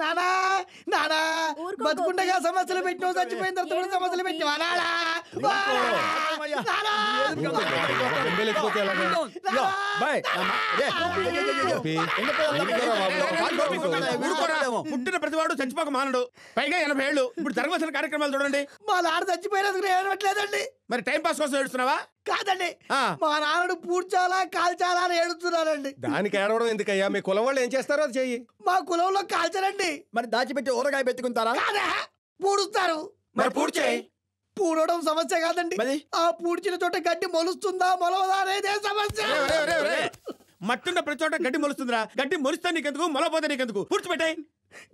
నానా నానా బతుకుండగా సమస్యలు పెట్టినావు చచ్చిపోయిన తర్వాత సమస్యలు పెట్టినావా నానా పుట్టిన ప్రతివాడు చచ్చిపోక మానడు పైగా ఎనభై ఏళ్ళు ఇప్పుడు జరగవలసిన కార్యక్రమాలు చూడండి మా నాన్న చచ్చిపోయినందుకు ఏమట్లేదండి మరి టైం పాస్ కోసం ఏడుస్తున్నావా కాదండి మా నాన్నడు పూడ్చాలా కాల్చాలా అని ఏడుస్తున్నారండి దానికి ఏడవడం ఎందుకయ్యా మీ కులం వాళ్ళు ఏం చేస్తారో అది చెయ్యి మా కులంలో కాల్చరండి మరి దాచిపెట్టి ఊరగాయ పెట్టుకుంటారా కాదా పూడుస్తారు మరి పూడ్చే పూడవడం సమస్య కాదండి ఆ పూడ్చిన చోట గడ్డి మొలుస్తుందా మొలవదా అనేదే సమస్య మట్టున్న ప్రతి చోట గడ్డి మొలుస్తుందిరా గడ్డి మొలుస్తా నీకెందుకు మొలపోతే నీకెందుకు పూడ్చిపెట్టాయి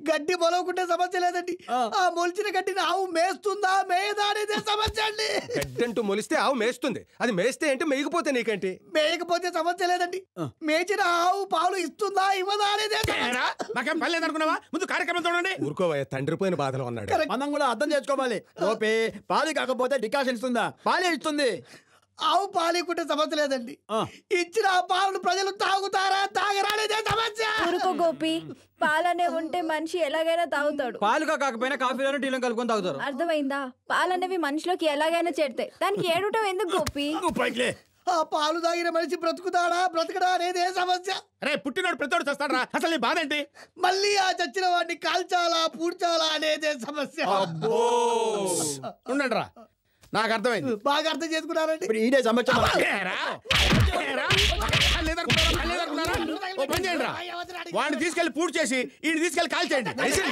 గడ్డి మొలవకుంటే సమస్య లేదండి ఆ మొలిచిన గడ్డిని ఆవు మేస్తుందా మేయదా అనేది సమస్య అండి గడ్డంటూ మొలిస్తే ఆవు మేస్తుంది అది మేస్తే అంటే మేయకపోతే నీకంటే మేయకపోతే సమస్య లేదండి మేచిన ఆవు పాలు ఇస్తుందా ఇవ్వదా అనేది నాకేం పర్లేదు అనుకున్నావా ముందు కార్యక్రమం చూడండి ఊరుకోవయ్య తండ్రి పోయిన బాధలో ఉన్నాడు మనం కూడా అర్థం చేసుకోవాలి ఓపే పాలు కాకపోతే డికాషన్ ఇస్తుందా పాలే ఇస్తుంది ఆవు పాలు ఇవ్వకుంటే సమస్య లేదండి ఇచ్చిన ఆ పాలను ప్రజలు తాగుతారు గోపి పాలనే ఉంటే మనిషి ఎలాగైనా తాగుతాడు పాలుగా కాకపోయినా కాఫీలో టీలో కలుపుకొని తాగుతారు అర్థమైందా పాలనేవి మనిషిలోకి ఎలాగైనా చేడతాయి దానికి ఏడవటం ఎందుకు గోపి ఆ పాలు తాగిన మనిషి బ్రతుకుతాడా బ్రతకడా అనేది ఏ సమస్య రే పుట్టినోడు ప్రతివాడు చేస్తాడరా అసలు నీ బాధ ఏంటి మళ్ళీ ఆ చచ్చిన వాడిని కాల్చాలా పూడ్చాలా అనేది సమస్య ఉండండి రా నాకు అర్థమైంది బాగా అర్థం చేసుకున్నారండి ఇప్పుడు ఈడే సమస్య వాడిని తీసుకెళ్లి పూర్తి చేసి ఈయన తీసుకెళ్లి కాల్చేయండి